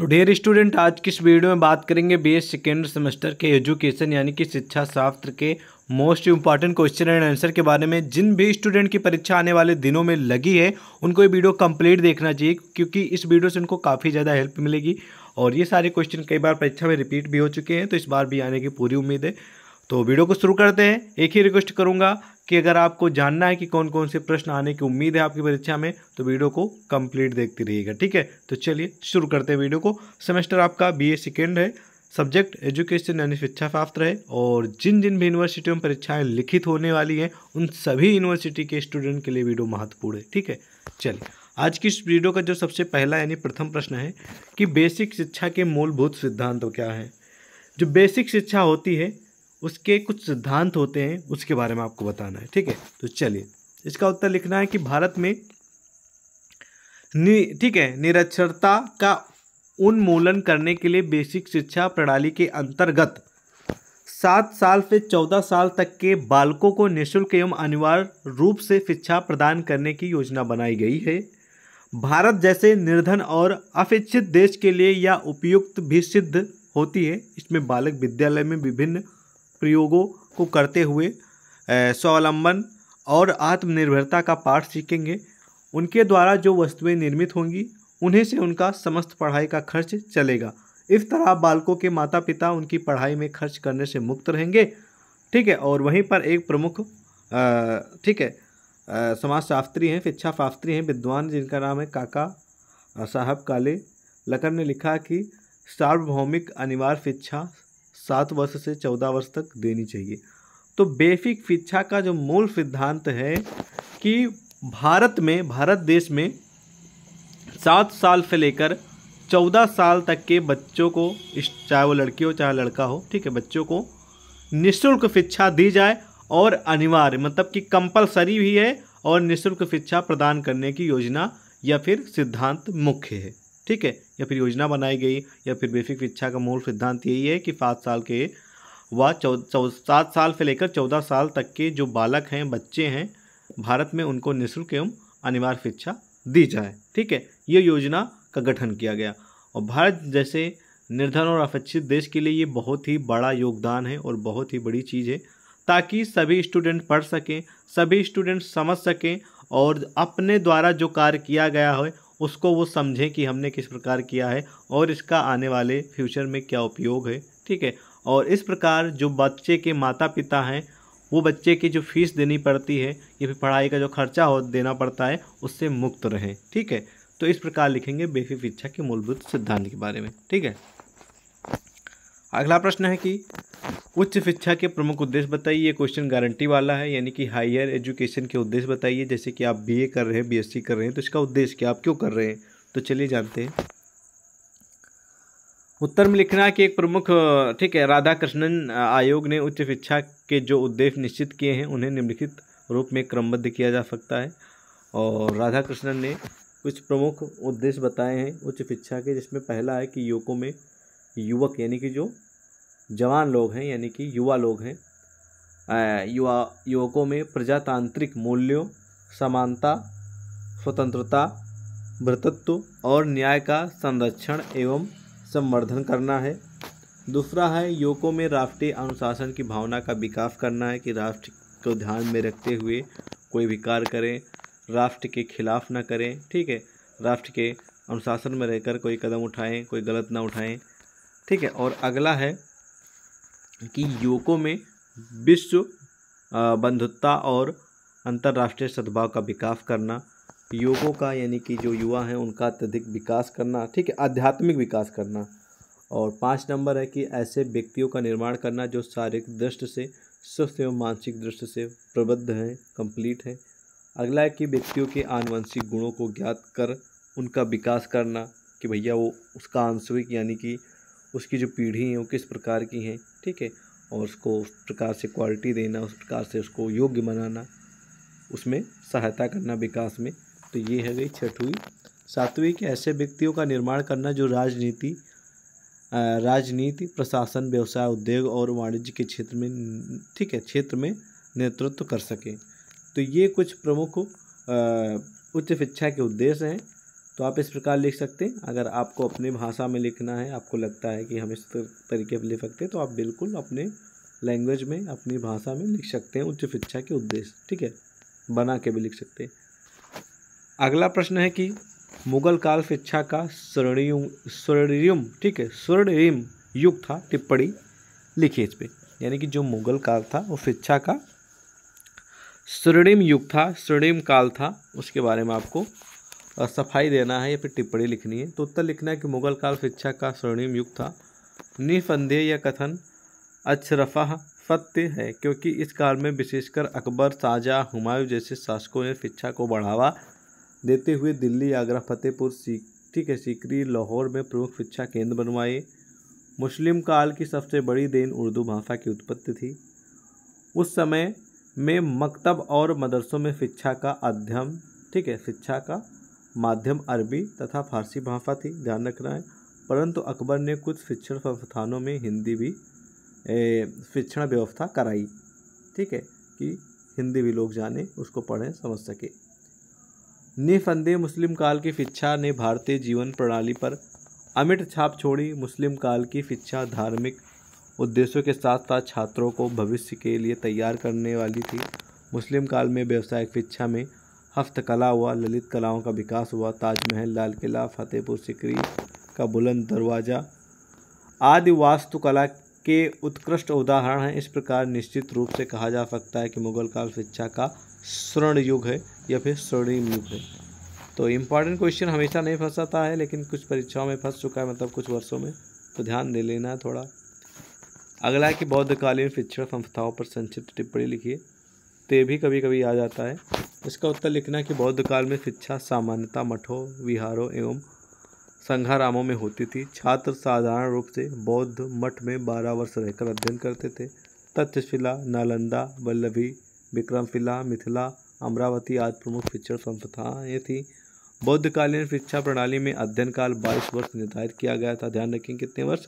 तो dear student आज की इस वीडियो में बात करेंगे बी एस सेकेंड सेमेस्टर के एजुकेशन यानी कि शिक्षा शास्त्र के most important question and answer के बारे में जिन भी स्टूडेंट की परीक्षा आने वाले दिनों में लगी है उनको ये वीडियो कंप्लीट देखना चाहिए क्योंकि इस वीडियो से उनको काफ़ी ज़्यादा हेल्प मिलेगी और ये सारे क्वेश्चन कई बार परीक्षा में रिपीट भी हो चुके हैं तो इस बार भी आने की पूरी उम्मीद है तो वीडियो को शुरू करते हैं एक ही रिक्वेस्ट करूँगा कि अगर आपको जानना है कि कौन कौन से प्रश्न आने की उम्मीद है आपकी परीक्षा में तो वीडियो को कंप्लीट देखती रहिएगा ठीक है तो चलिए शुरू करते हैं वीडियो को सेमेस्टर आपका बी ए सेकेंड है सब्जेक्ट एजुकेशन यानी शिक्षा शास्त्र है और जिन जिन भी यूनिवर्सिटियों में परीक्षाएं लिखित होने वाली हैं उन सभी यूनिवर्सिटी के स्टूडेंट के लिए वीडियो महत्वपूर्ण है ठीक है चलिए आज की इस वीडियो का जो सबसे पहला यानी प्रथम प्रश्न है कि बेसिक शिक्षा के मूलभूत सिद्धांत क्या हैं जो बेसिक शिक्षा होती है उसके कुछ सिद्धांत होते हैं उसके बारे में आपको बताना है ठीक है तो चलिए इसका उत्तर लिखना है कि भारत में ठीक है निरक्षरता का उन्मूलन करने के लिए बेसिक शिक्षा प्रणाली के अंतर्गत सात साल से चौदह साल तक के बालकों को निःशुल्क एवं अनिवार्य रूप से शिक्षा प्रदान करने की योजना बनाई गई है भारत जैसे निर्धन और अपेक्षित देश के लिए यह उपयुक्त भी सिद्ध होती है इसमें बालक विद्यालय में विभिन्न प्रयोगों को करते हुए स्वावलंबन और आत्मनिर्भरता का पाठ सीखेंगे उनके द्वारा जो वस्तुएं निर्मित होंगी उन्हीं से उनका समस्त पढ़ाई का खर्च चलेगा इस तरह बालकों के माता पिता उनकी पढ़ाई में खर्च करने से मुक्त रहेंगे ठीक है और वहीं पर एक प्रमुख ठीक है समाजशास्त्री हैं शिक्षा शास्त्री हैं विद्वान जिनका नाम है काका साहब काले लकर ने लिखा कि सार्वभौमिक अनिवार्य शिक्षा सात वर्ष से चौदह वर्ष तक देनी चाहिए तो बेफिक शिक्षा का जो मूल सिद्धांत है कि भारत में भारत देश में सात साल से लेकर चौदह साल तक के बच्चों को चाहे वो लड़की हो चाहे लड़का हो ठीक है बच्चों को निःशुल्क शिक्षा दी जाए और अनिवार्य मतलब कि कंपलसरी भी है और निःशुल्क शिक्षा प्रदान करने की योजना या फिर सिद्धांत मुख्य है ठीक है या फिर योजना बनाई गई या फिर बेसिक शिक्षा का मूल सिद्धांत यही है कि सात साल के व चौ सात साल से लेकर चौदह साल तक के जो बालक हैं बच्चे हैं भारत में उनको निःशुल्क एवं अनिवार्य शिक्षा दी जाए ठीक है ये योजना का गठन किया गया और भारत जैसे निर्धन और अपेक्षित देश के लिए ये बहुत ही बड़ा योगदान है और बहुत ही बड़ी चीज़ है ताकि सभी स्टूडेंट पढ़ सकें सभी स्टूडेंट समझ सकें और अपने द्वारा जो कार्य किया गया हो उसको वो समझें कि हमने किस प्रकार किया है और इसका आने वाले फ्यूचर में क्या उपयोग है ठीक है और इस प्रकार जो बच्चे के माता पिता हैं वो बच्चे की जो फीस देनी पड़ती है या फिर पढ़ाई का जो खर्चा हो देना पड़ता है उससे मुक्त रहें ठीक है तो इस प्रकार लिखेंगे बेफी शिक्षा के मूलभूत सिद्धांत के बारे में ठीक है अगला प्रश्न है कि उच्च शिक्षा के प्रमुख उद्देश्य बताइए ये क्वेश्चन गारंटी वाला है यानी कि हायर एजुकेशन के उद्देश्य बताइए जैसे कि आप बीए कर रहे हैं बीएससी कर रहे हैं तो इसका उद्देश्य क्या आप क्यों कर रहे हैं तो चलिए जानते हैं उत्तर में लिखना कि एक प्रमुख ठीक है राधा कृष्णन आयोग ने उच्च शिक्षा के जो उद्देश्य निश्चित किए हैं उन्हें निम्नलिखित रूप में क्रमबद्ध किया जा सकता है और राधा कृष्णन ने कुछ प्रमुख उद्देश्य बताए हैं उच्च शिक्षा के जिसमें पहला है कि युवकों में युवक यानी कि जो जवान लोग हैं यानी कि युवा लोग हैं युवा युवकों में प्रजातांत्रिक मूल्यों समानता स्वतंत्रता भ्रतत्व और न्याय का संरक्षण एवं संवर्धन करना है दूसरा है युवकों में राष्ट्रीय अनुशासन की भावना का विकास करना है कि राष्ट्र को ध्यान में रखते हुए कोई भी कार्य करें राष्ट्र के खिलाफ ना करें ठीक है राष्ट्र के अनुशासन में रहकर कोई कदम उठाएं कोई गलत ना उठाएं ठीक है और अगला है कि युवकों में विश्व बंधुत्ता और अंतर्राष्ट्रीय सद्भाव का विकास करना युवकों का यानी कि जो युवा हैं उनका अत्यधिक विकास करना ठीक है आध्यात्मिक विकास करना और पाँच नंबर है कि ऐसे व्यक्तियों का निर्माण करना जो शारीरिक दृष्टि से स्वस्थ एवं मानसिक दृष्टि से प्रबद्ध हैं कंप्लीट हैं अगला है कि व्यक्तियों के आनुवंशिक गुणों को ज्ञात कर उनका विकास करना कि भैया वो उसका आंशविक यानी कि उसकी जो पीढ़ी है वो किस प्रकार की है ठीक है और उसको उस प्रकार से क्वालिटी देना उस प्रकार से उसको योग्य बनाना उसमें सहायता करना विकास में तो ये है गई छठवीं सातवीं कि ऐसे व्यक्तियों का निर्माण करना जो राजनीति राजनीति प्रशासन व्यवसाय उद्योग और वाणिज्य के क्षेत्र में ठीक है क्षेत्र में नेतृत्व कर सकें तो ये कुछ प्रमुख उच्च शिक्षा के उद्देश्य हैं तो आप इस प्रकार लिख सकते हैं अगर आपको अपनी भाषा में लिखना है आपको लगता है कि हम इस तरीके से लिख सकते हैं तो आप बिल्कुल अपने लैंग्वेज में अपनी भाषा में लिख सकते हैं उच्च शिक्षा के उद्देश्य ठीक है बना के भी लिख सकते हैं अगला प्रश्न है कि मुगल काल शिक्षा का स्वर्णयुम स्वर्णियुम ठीक है स्वर्णिम युग था टिप्पणी लिखिए इस पर यानी कि जो मुगल काल था वो शिक्षा का स्वर्णिम युग था स्वर्णिम काल था उसके बारे में आपको सफाई देना है या फिर टिप्पणी लिखनी है तो उत्तर लिखना है कि मुगल काल शिक्षा का स्वर्णिम युग था निसंदेह यह कथन अक्षरफा सत्य है क्योंकि इस काल में विशेषकर अकबर साजा हुमायूं जैसे शासकों ने शिक्षा को बढ़ावा देते हुए दिल्ली आगरा फतेहपुर ठीक के सीकरी लाहौर में प्रमुख शिक्षा केंद्र बनवाए मुस्लिम काल की सबसे बड़ी देन उर्दू भाषा की उत्पत्ति थी उस समय में मकतब और मदरसों में शिक्षा का अध्ययन ठीक है शिक्षा का माध्यम अरबी तथा फारसी भाषा थी ध्यान रखना है परंतु अकबर ने कुछ शिक्षण संस्थानों में हिंदी भी शिक्षण व्यवस्था कराई ठीक है कि हिंदी भी लोग जाने उसको पढ़ें समझ सके निसंदेह मुस्लिम काल की शिक्षा ने भारतीय जीवन प्रणाली पर अमिट छाप छोड़ी मुस्लिम काल की शिक्षा धार्मिक उद्देश्यों के साथ साथ छात्रों को भविष्य के लिए तैयार करने वाली थी मुस्लिम काल में व्यावसायिक शिक्षा में हस्तकला हुआ ललित कलाओं का विकास हुआ ताजमहल लाल किला फतेहपुर सिकरी का बुलंद दरवाज़ा आदि वास्तुकला के उत्कृष्ट उदाहरण हैं इस प्रकार निश्चित रूप से कहा जा सकता है कि मुगल काल शिक्षा का स्वर्ण युग है या फिर स्वर्णिम युग है तो इम्पॉर्टेंट क्वेश्चन हमेशा नहीं फंसाता है लेकिन कुछ परीक्षाओं में फंस चुका है मतलब कुछ वर्षों में तो ध्यान दे लेना है थोड़ा अगला है कि बौद्धकालीन शिक्षण संस्थाओं पर संक्षिप्त टिप्पणी लिखिए तो भी कभी कभी आ जाता है इसका उत्तर लिखना कि बौद्ध काल में शिक्षा सामान्यता मठों विहारों एवं संघारामों में होती थी छात्र साधारण रूप से बौद्ध मठ में बारह वर्ष रहकर अध्ययन करते थे तथ्यशिला नालंदा वल्लभी विक्रमशिला मिथिला अमरावती आदि प्रमुख शिक्षण संस्थाएँ थीं बौद्धकालीन शिक्षा प्रणाली में अध्ययन काल बाईस वर्ष निर्धारित किया गया था ध्यान रखें कितने वर्ष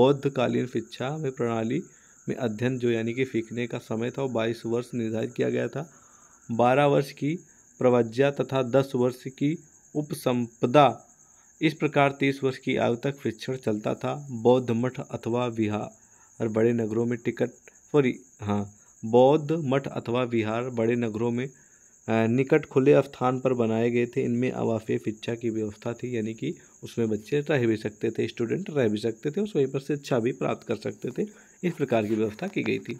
बौद्धकालीन शिक्षा में प्रणाली में अध्ययन जो यानी कि सीखने का समय था वो बाईस वर्ष निर्धारित किया गया था बारह वर्ष की प्रवज्ञा तथा दस वर्ष की उपसंपदा इस प्रकार तीस वर्ष की आयु तक शिक्षण चलता था बौद्ध मठ अथवा विहार बड़े नगरों में टिकट सॉरी हाँ बौद्ध मठ अथवा विहार बड़े नगरों में निकट खुले स्थान पर बनाए गए थे इनमें आवासीय शिक्षा की व्यवस्था थी यानी कि उसमें बच्चे रह भी सकते थे स्टूडेंट रह भी सकते थे और वहीं पर शिक्षा भी प्राप्त कर सकते थे इस प्रकार की व्यवस्था की गई थी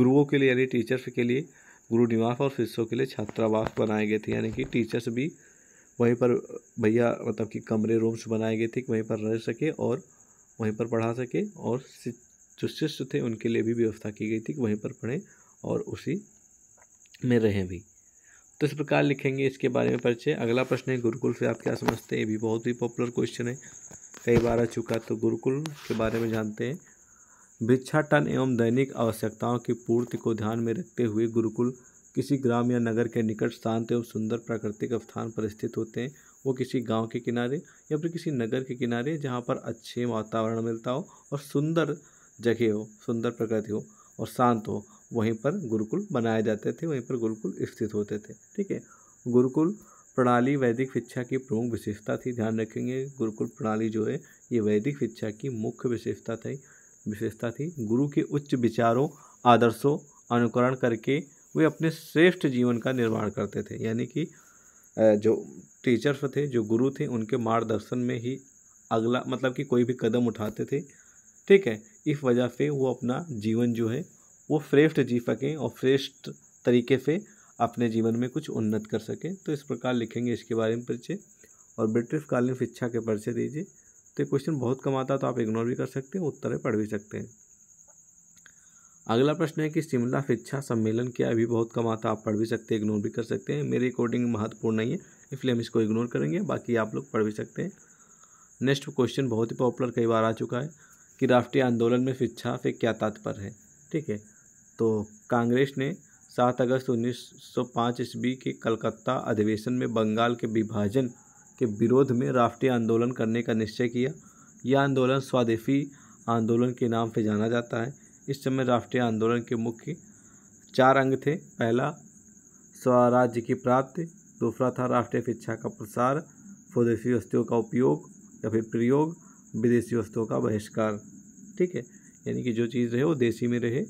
गुरुओं के लिए यानी टीचर्स के लिए गुरु निवास और शिष्यों के लिए छात्रावास बनाए गए थे यानी कि टीचर्स भी वहीं पर भैया मतलब कि कमरे रूम्स बनाए गए थे कि वहीं पर रह सके और वहीं पर पढ़ा सके और जो शिष्य थे उनके लिए भी व्यवस्था की गई थी कि वहीं पर पढ़ें और उसी में रहें भी तो इस प्रकार लिखेंगे इसके बारे में परिचय अगला प्रश्न है गुरुकुल से आप क्या समझते हैं ये भी बहुत ही पॉपुलर क्वेश्चन है कई बार आ चुका तो गुरुकुल के बारे में जानते हैं भिक्षाटन एवं दैनिक आवश्यकताओं की पूर्ति को ध्यान में रखते हुए गुरुकुल किसी ग्राम या नगर के निकट शांत एवं सुंदर प्राकृतिक स्थान पर स्थित होते हैं वो किसी गांव के किनारे या फिर किसी नगर के किनारे जहाँ पर अच्छे वातावरण मिलता हो और सुंदर जगह हो सुंदर प्रकृति हो और शांत हो वहीं पर गुरुकुल बनाए जाते थे वहीं पर गुरुकुल स्थित होते थे ठीक है गुरुकुल प्रणाली वैदिक शिक्षा की प्रमुख विशेषता थी ध्यान रखेंगे गुरुकुल प्रणाली जो है ये वैदिक शिक्षा की मुख्य विशेषता थी विशेषता थी गुरु के उच्च विचारों आदर्शों अनुकरण करके वे अपने श्रेष्ठ जीवन का निर्माण करते थे यानी कि जो टीचर्स थे जो गुरु थे उनके मार्गदर्शन में ही अगला मतलब कि कोई भी कदम उठाते थे ठीक है इस वजह से वो अपना जीवन जो है वो श्रेष्ठ जी सकें और श्रेष्ठ तरीके से अपने जीवन में कुछ उन्नत कर सकें तो इस प्रकार लिखेंगे इसके बारे में परिचय और ब्रिटिशकालीन शिक्षा के परिचय दीजिए तो ये क्वेश्चन बहुत कम आता तो आप इग्नोर भी कर सकते हैं उत्तर पढ़ भी सकते हैं अगला प्रश्न है कि शिमला शिक्षा सम्मेलन क्या अभी बहुत कम आता आप पढ़ भी सकते हैं इग्नोर भी कर सकते हैं मेरी अकॉर्डिंग महत्वपूर्ण नहीं है इसलिए हम इसको इग्नोर करेंगे बाकी आप लोग पढ़ भी सकते हैं नेक्स्ट क्वेश्चन बहुत ही पॉपुलर कई बार आ चुका है कि राष्ट्रीय आंदोलन में शिक्षा से क्या तात्पर्य है ठीक है तो कांग्रेस ने सात अगस्त 1905 ईस्वी के कलकत्ता अधिवेशन में बंगाल के विभाजन के विरोध में राष्ट्रीय आंदोलन करने का निश्चय किया यह आंदोलन स्वदेशी आंदोलन के नाम से जाना जाता है इस समय राष्ट्रीय आंदोलन के मुख्य चार अंग थे पहला स्वराज्य की प्राप्ति दूसरा था राष्ट्रीय शिक्षा का प्रसार स्वदेशी वस्तुओं का उपयोग या फिर प्रयोग विदेशी वस्तुओं का बहिष्कार ठीक है यानी कि जो चीज़ रहे वो देशी में रहे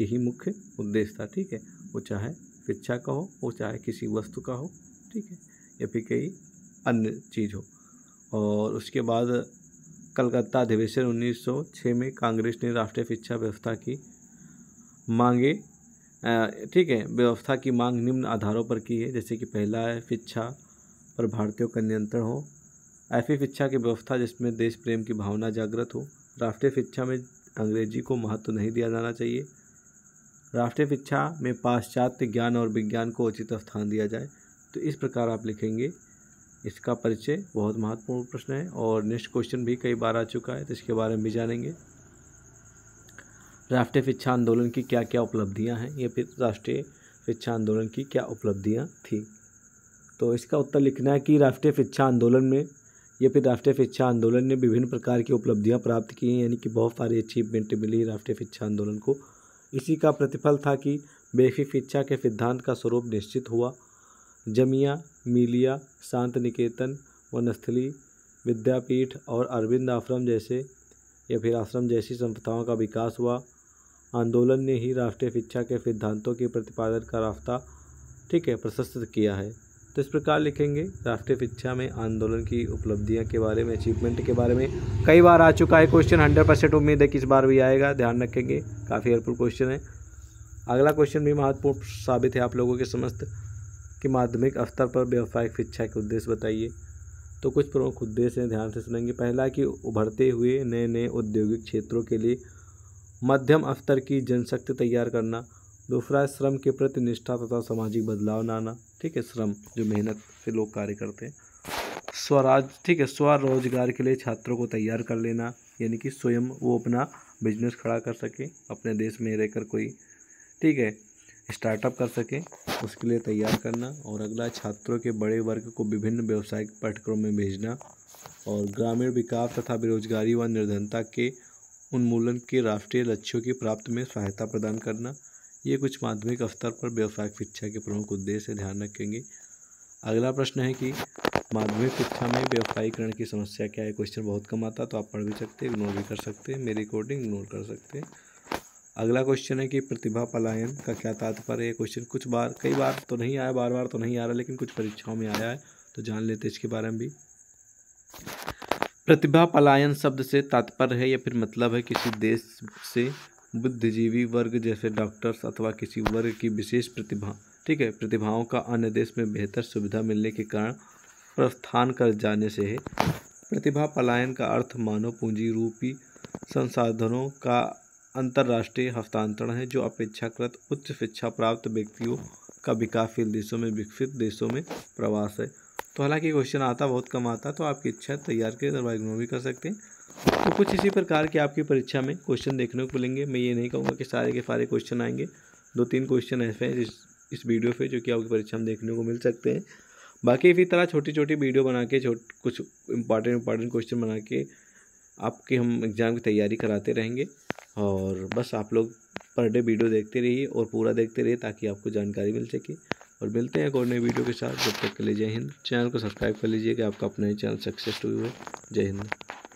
यही मुख्य उद्देश्य था ठीक है वो चाहे शिक्षा का हो वो चाहे किसी वस्तु का हो ठीक है या फिर कई अन्य चीज़ हो और उसके बाद कलकत्ता अधिवेशन 1906 में कांग्रेस ने राष्ट्रीय शिक्षा व्यवस्था की मांगे ठीक है व्यवस्था की मांग निम्न आधारों पर की है जैसे कि पहला है शिक्षा पर भारतीयों का नियंत्रण हो ऐसी शिक्षा की व्यवस्था जिसमें देश प्रेम की भावना जागृत हो राष्ट्रीय शिक्षा में अंग्रेजी को महत्व नहीं दिया जाना चाहिए राष्ट्रीय शिक्षा में पाश्चात्य ज्ञान और विज्ञान को उचित स्थान दिया जाए तो इस प्रकार आप लिखेंगे इसका परिचय बहुत महत्वपूर्ण प्रश्न है और नेक्स्ट क्वेश्चन भी कई बार आ चुका है तो इसके बारे में भी जानेंगे राष्ट्रीय शिक्षा आंदोलन की क्या क्या उपलब्धियां हैं या फिर राष्ट्रीय शिक्षा आंदोलन की क्या उपलब्धियां थी तो इसका उत्तर लिखना है कि राष्ट्रीय शिक्षा आंदोलन में या फिर राष्ट्रीय शिक्षा आंदोलन ने विभिन्न प्रकार की उपलब्धियाँ प्राप्त की हैं यानी कि बहुत सारी अचीवमेंट मिली राष्ट्रीय शिक्षा आंदोलन को इसी का प्रतिफल था कि बेफिक शिक्षा के सिद्धांत का स्वरूप निश्चित हुआ जमिया मीलिया शांत निकेतन वनस्थली विद्यापीठ और अरविंद आश्रम जैसे या फिर आश्रम जैसी संस्थाओं का विकास हुआ आंदोलन ने ही राष्ट्रीय शिक्षा के सिद्धांतों के प्रतिपादन का रास्ता ठीक है प्रशस्त किया है तो इस प्रकार लिखेंगे राष्ट्रीय शिक्षा में आंदोलन की उपलब्धियां के बारे में अचीवमेंट के बारे में कई बार आ चुका है क्वेश्चन हंड्रेड परसेंट उम्मीद है कि इस बार भी आएगा ध्यान रखेंगे काफ़ी हेल्पफुल क्वेश्चन है अगला क्वेश्चन भी महत्वपूर्ण साबित है आप लोगों के समस्त कि माध्यमिक स्तर पर व्यावसायिक शिक्षा के उद्देश्य बताइए तो कुछ प्रमुख उद्देश्य हैं ध्यान से सुनेंगे पहला कि उभरते हुए नए नए औद्योगिक क्षेत्रों के लिए मध्यम स्तर की जनशक्ति तैयार करना दूसरा श्रम के प्रति निष्ठा तथा सामाजिक बदलाव लाना ठीक है श्रम जो मेहनत से लोग कार्य करते हैं स्वराज ठीक है स्वरोजगार के लिए छात्रों को तैयार कर लेना यानी कि स्वयं वो अपना बिजनेस खड़ा कर सके अपने देश में रहकर कोई ठीक है स्टार्टअप कर सके उसके लिए तैयार करना और अगला छात्रों के बड़े वर्ग को विभिन्न व्यावसायिक पाठ्यक्रम में भेजना और ग्रामीण विकास तथा बेरोजगारी व निर्धनता के उन्मूलन के राष्ट्रीय लक्ष्यों की प्राप्ति में सहायता प्रदान करना ये कुछ माध्यमिक स्तर पर व्यावसायिक शिक्षा के प्रमुख उद्देश्य ध्यान रखेंगे अगला प्रश्न है कि माध्यमिक शिक्षा में व्यावसायिकरण की समस्या क्या है क्वेश्चन बहुत कम आता तो आप पढ़ भी सकते इग्नोर भी कर सकते मेरी रिकॉर्डिंग इग्नोर कर सकते हैं अगला क्वेश्चन है कि प्रतिभा पलायन का क्या तात्पर्य है क्वेश्चन कुछ बार कई बार तो नहीं आया बार बार तो नहीं आ रहा लेकिन कुछ परीक्षाओं में आया है तो जान लेते हैं इसके बारे में भी प्रतिभा पलायन शब्द से तात्पर्य है या फिर मतलब है किसी देश से बुद्धिजीवी वर्ग जैसे डॉक्टर्स अथवा किसी वर्ग की विशेष प्रतिभा ठीक है प्रतिभाओं का अन्य देश में बेहतर सुविधा मिलने के कारण प्रस्थान कर जाने से है प्रतिभा पलायन का अर्थ मानव पूंजी रूपी संसाधनों का अंतर्राष्ट्रीय हस्तांतरण है जो अपेक्षाकृत उच्च शिक्षा प्राप्त व्यक्तियों का विकासशील देशों में विकसित देशों में प्रवास है तो हालांकि क्वेश्चन आता बहुत कम आता तो आपकी इच्छा तैयार के दरवाज भी कर सकते हैं तो कुछ इसी प्रकार के आपकी परीक्षा में क्वेश्चन देखने को मिलेंगे मैं ये नहीं कहूँगा कि सारे के सारे क्वेश्चन आएंगे दो तीन क्वेश्चन ऐसे हैं जिस इस वीडियो पे जो कि आपकी परीक्षा में देखने को मिल सकते हैं बाकी इसी तरह छोटी छोटी वीडियो बना के छोट कुछ इंपॉर्टेंट इंपॉर्टेंट क्वेश्चन बना के आपके हम एग्ज़ाम की तैयारी कराते रहेंगे और बस आप लोग पर डे वीडियो देखते रहिए और पूरा देखते रहिए ताकि आपको जानकारी मिल सके और मिलते हैं एक और नई वीडियो के साथ जब तक के लिए जय हिंद चैनल को सब्सक्राइब कर लीजिए कि आपका अपना ही चैनल सक्सेस टू हो जय हिंद